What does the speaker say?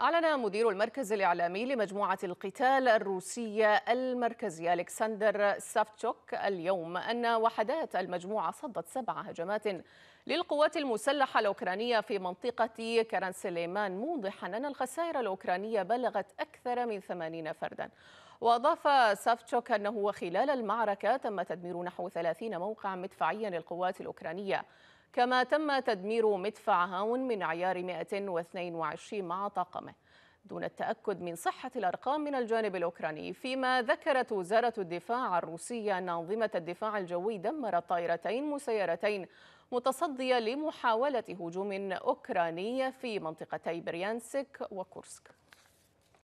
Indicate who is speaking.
Speaker 1: أعلن مدير المركز الإعلامي لمجموعة القتال الروسية المركزي ألكسندر سافتشوك اليوم أن وحدات المجموعة صدت سبع هجمات للقوات المسلحة الأوكرانية في منطقة كران سليمان موضحا أن الخسائر الأوكرانية بلغت أكثر من 80 فردا وأضاف سافتشوك أنه خلال المعركة تم تدمير نحو 30 موقعا مدفعيا للقوات الأوكرانية كما تم تدمير مدفع هاون من عيار 122 مع طاقمه دون التأكد من صحة الأرقام من الجانب الأوكراني فيما ذكرت وزارة الدفاع الروسية أن أنظمة الدفاع الجوي دمرت طائرتين مسيرتين متصدية لمحاولة هجوم أوكراني في منطقتي بريانسك وكورسك